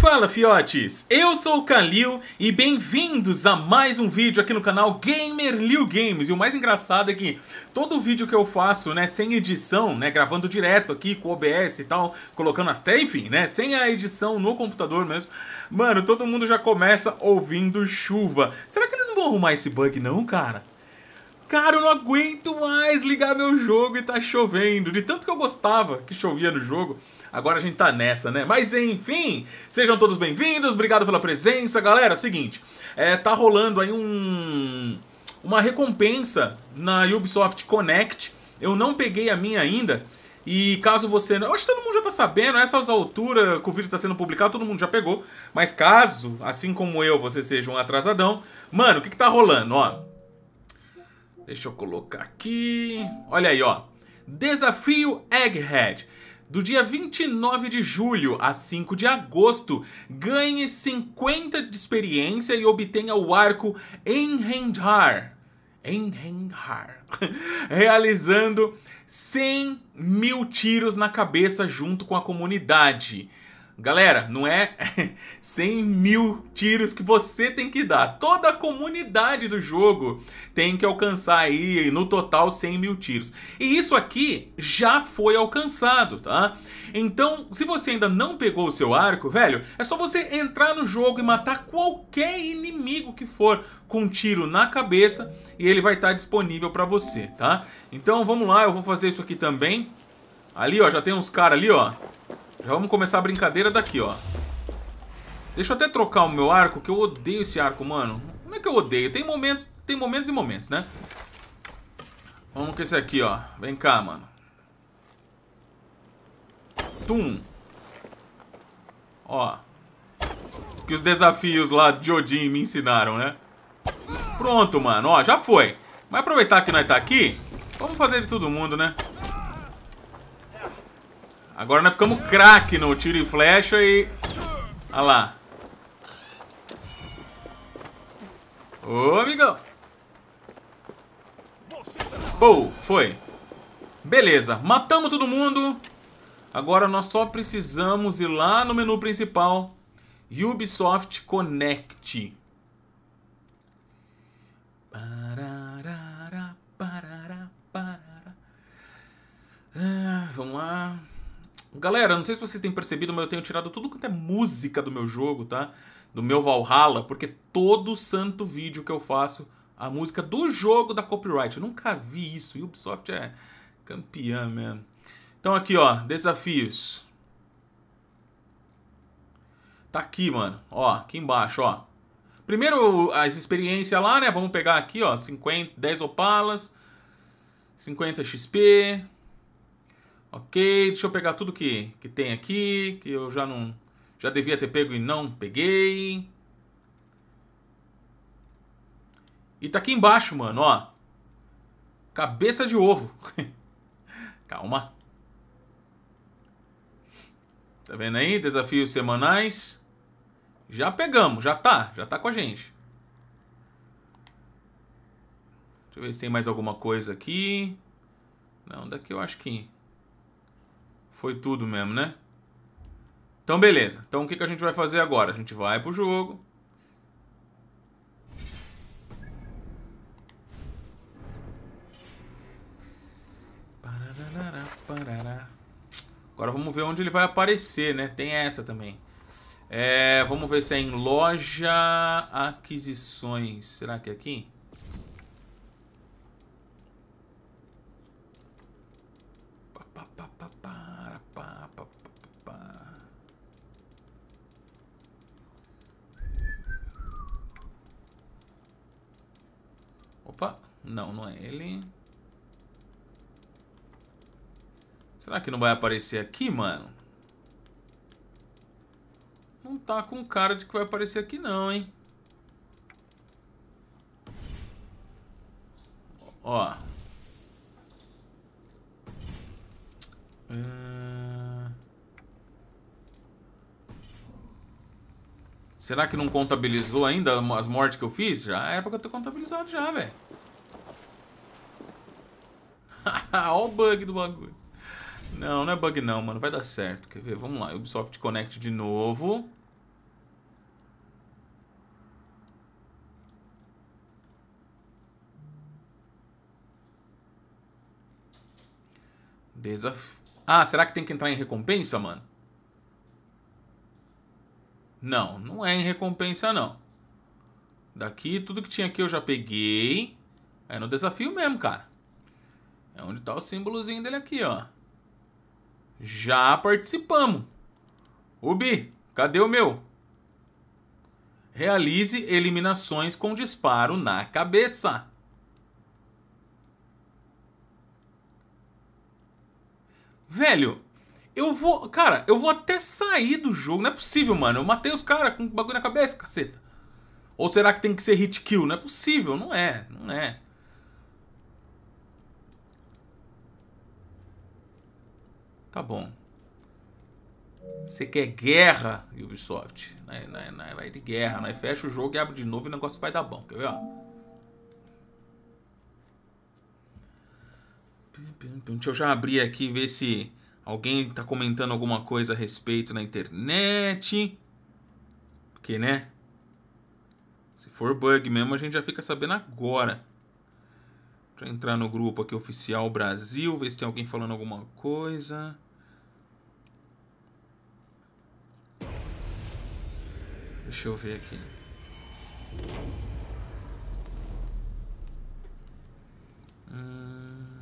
Fala fiotes, eu sou o Kalil e bem-vindos a mais um vídeo aqui no canal Gamer Liu Games. E o mais engraçado é que todo vídeo que eu faço, né, sem edição, né, gravando direto aqui com OBS e tal, colocando as enfim, né, sem a edição no computador mesmo, mano, todo mundo já começa ouvindo chuva. Será que eles não vão arrumar esse bug não, cara? Cara, eu não aguento mais ligar meu jogo e tá chovendo. De tanto que eu gostava que chovia no jogo, Agora a gente tá nessa, né? Mas enfim, sejam todos bem-vindos, obrigado pela presença. Galera, é seguinte, é, tá rolando aí um uma recompensa na Ubisoft Connect. Eu não peguei a minha ainda. E caso você não. Acho que todo mundo já tá sabendo, essas alturas que o vídeo está sendo publicado, todo mundo já pegou. Mas caso, assim como eu, você seja um atrasadão. Mano, o que, que tá rolando? Ó. Deixa eu colocar aqui. Olha aí, ó. Desafio Egghead do dia 29 de julho a 5 de agosto, ganhe 50 de experiência e obtenha o arco Enhendar. Enhendar. Realizando 100 mil tiros na cabeça junto com a comunidade. Galera, não é 100 mil tiros que você tem que dar. Toda a comunidade do jogo tem que alcançar aí, no total, 100 mil tiros. E isso aqui já foi alcançado, tá? Então, se você ainda não pegou o seu arco, velho, é só você entrar no jogo e matar qualquer inimigo que for com um tiro na cabeça e ele vai estar tá disponível para você, tá? Então, vamos lá, eu vou fazer isso aqui também. Ali, ó, já tem uns caras ali, ó. Já vamos começar a brincadeira daqui, ó. Deixa eu até trocar o meu arco, que eu odeio esse arco, mano. Como é que eu odeio, tem momentos, tem momentos e momentos, né? Vamos com esse aqui, ó. Vem cá, mano. Tum. Ó. Que os desafios lá de Odin me ensinaram, né? Pronto, mano. Ó, já foi. Mas aproveitar que nós tá aqui, vamos fazer de todo mundo, né? Agora nós ficamos craque no tiro e flecha e... Olha lá. Ô, amigão. Pou, foi. Beleza, matamos todo mundo. Agora nós só precisamos ir lá no menu principal. Ubisoft Connect. Ah, vamos lá. Galera, não sei se vocês têm percebido, mas eu tenho tirado tudo quanto é música do meu jogo, tá? Do meu Valhalla, porque todo santo vídeo que eu faço, a música do jogo da copyright. Eu nunca vi isso. E Ubisoft é campeã, mano. Então aqui, ó, desafios. Tá aqui, mano. Ó, aqui embaixo, ó. Primeiro, as experiências lá, né? Vamos pegar aqui, ó, 50, 10 opalas, 50 XP, Ok, deixa eu pegar tudo que, que tem aqui, que eu já não. Já devia ter pego e não peguei. E tá aqui embaixo, mano, ó. Cabeça de ovo. Calma. Tá vendo aí? Desafios semanais. Já pegamos, já tá, já tá com a gente. Deixa eu ver se tem mais alguma coisa aqui. Não, daqui eu acho que foi tudo mesmo, né? Então, beleza. Então, o que, que a gente vai fazer agora? A gente vai pro jogo. Agora vamos ver onde ele vai aparecer, né? Tem essa também. É, vamos ver se é em loja, aquisições. Será que é aqui? Opa, não, não é ele. Será que não vai aparecer aqui, mano? Não tá com cara de que vai aparecer aqui não, hein? Ó. Hum... Será que não contabilizou ainda as mortes que eu fiz? Já é pra eu ter contabilizado já, velho. Olha o bug do bagulho. Não, não é bug não, mano. Vai dar certo. Quer ver? Vamos lá. Ubisoft Connect de novo. Desafio. Ah, será que tem que entrar em recompensa, mano? Não, não é em recompensa, não. Daqui, tudo que tinha aqui eu já peguei. É no desafio mesmo, cara. É onde tá o símbolozinho dele aqui, ó. Já participamos. Ubi, cadê o meu? Realize eliminações com disparo na cabeça. Velho, eu vou. Cara, eu vou até sair do jogo. Não é possível, mano. Eu matei os caras com bagulho na cabeça, caceta. Ou será que tem que ser hit kill? Não é possível, não é, não é. Tá bom. Você quer guerra, Ubisoft? Não, é, não, é, não, é, vai de guerra, Não fecha o jogo e abre de novo e o negócio vai dar bom, quer ver? Ó? Deixa eu já abrir aqui e ver se Alguém está comentando alguma coisa a respeito na internet? Porque, né? Se for bug mesmo, a gente já fica sabendo agora. Deixa eu entrar no grupo aqui oficial Brasil, ver se tem alguém falando alguma coisa. Deixa eu ver aqui. Hum...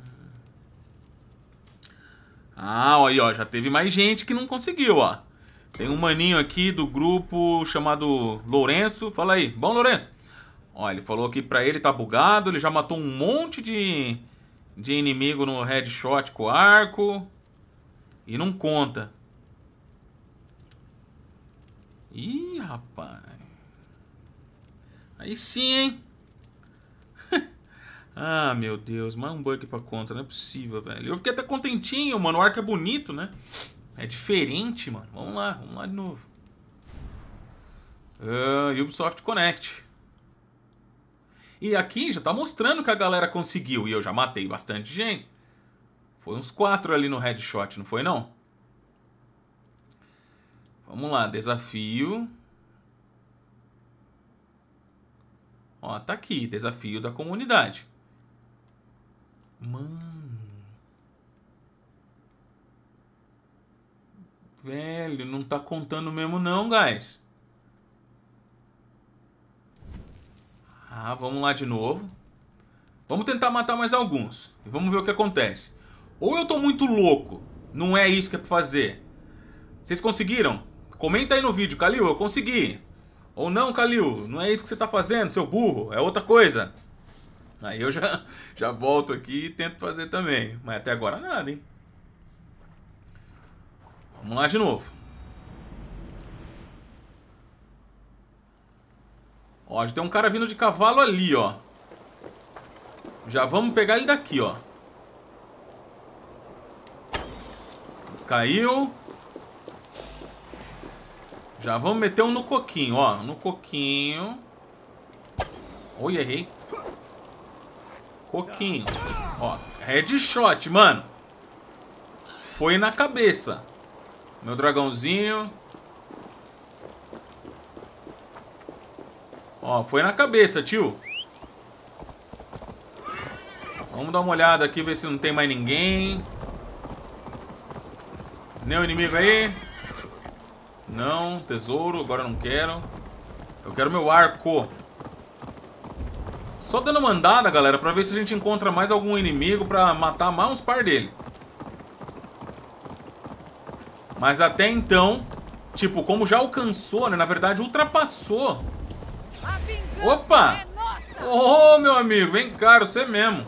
Ah, aí, ó, já teve mais gente que não conseguiu, ó. Tem um maninho aqui do grupo chamado Lourenço. Fala aí. Bom, Lourenço? Ó, ele falou que pra ele tá bugado, ele já matou um monte de, de inimigo no headshot com arco. E não conta. Ih, rapaz. Aí sim, hein? Ah, meu Deus, mais um bug pra conta, não é possível, velho. Eu fiquei até contentinho, mano, o arco é bonito, né? É diferente, mano. Vamos lá, vamos lá de novo. Uh, Ubisoft Connect. E aqui já tá mostrando que a galera conseguiu. E eu já matei bastante gente. Foi uns quatro ali no headshot, não foi não? Vamos lá, desafio. Ó, tá aqui, desafio da comunidade. Mano. Velho, não tá contando mesmo não, guys. Ah, vamos lá de novo. Vamos tentar matar mais alguns. E vamos ver o que acontece. Ou eu tô muito louco. Não é isso que é pra fazer. Vocês conseguiram? Comenta aí no vídeo, Calil, eu consegui. Ou não, Calil, não é isso que você tá fazendo, seu burro. É outra coisa. Aí eu já, já volto aqui e tento fazer também. Mas até agora nada, hein? Vamos lá de novo. Ó, já tem um cara vindo de cavalo ali, ó. Já vamos pegar ele daqui, ó. Caiu. Já vamos meter um no coquinho, ó. No coquinho. Oi, errei. Coquinho. Ó, headshot, mano. Foi na cabeça. Meu dragãozinho. Ó, foi na cabeça, tio. Vamos dar uma olhada aqui, ver se não tem mais ninguém. Nenhum inimigo aí? Não, tesouro, agora não quero. Eu quero meu arco. Só dando uma andada, galera, pra ver se a gente encontra mais algum inimigo pra matar mais uns par dele. Mas até então, tipo, como já alcançou, né? Na verdade, ultrapassou. Opa! Ô, oh, meu amigo, vem cá, você mesmo.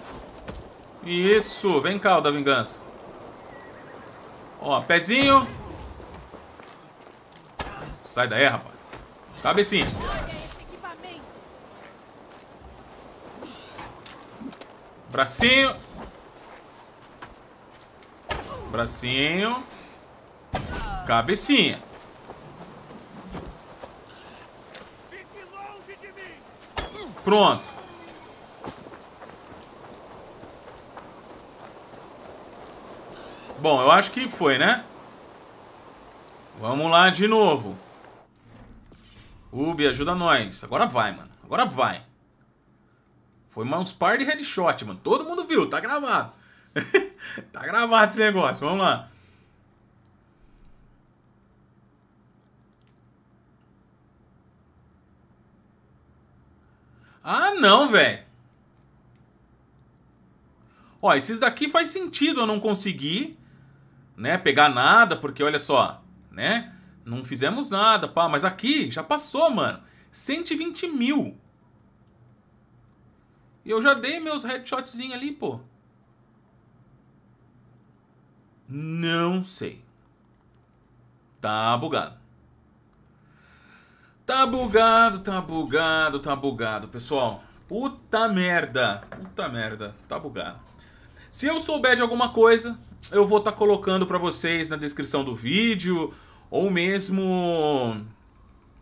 Isso, vem cá, o da vingança. Ó, pezinho. Sai daí, rapaz. Cabecinha. Bracinho. Bracinho. Cabecinha. Pronto. Bom, eu acho que foi, né? Vamos lá de novo. Ubi, ajuda nós. Agora vai, mano. Agora vai. Foi uns par de headshot, mano. Todo mundo viu, tá gravado. tá gravado esse negócio, vamos lá. Ah, não, velho. Ó, esses daqui faz sentido eu não conseguir, né, pegar nada, porque olha só, né, não fizemos nada, pá, mas aqui já passou, mano. 120 mil. E eu já dei meus headshotzinhos ali, pô. Não sei. Tá bugado. Tá bugado, tá bugado, tá bugado, pessoal. Puta merda. Puta merda. Tá bugado. Se eu souber de alguma coisa, eu vou estar tá colocando para vocês na descrição do vídeo ou mesmo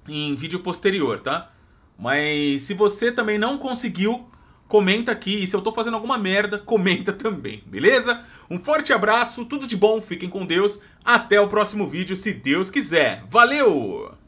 em vídeo posterior, tá? Mas se você também não conseguiu, comenta aqui. E se eu tô fazendo alguma merda, comenta também, beleza? Um forte abraço, tudo de bom, fiquem com Deus. Até o próximo vídeo, se Deus quiser. Valeu!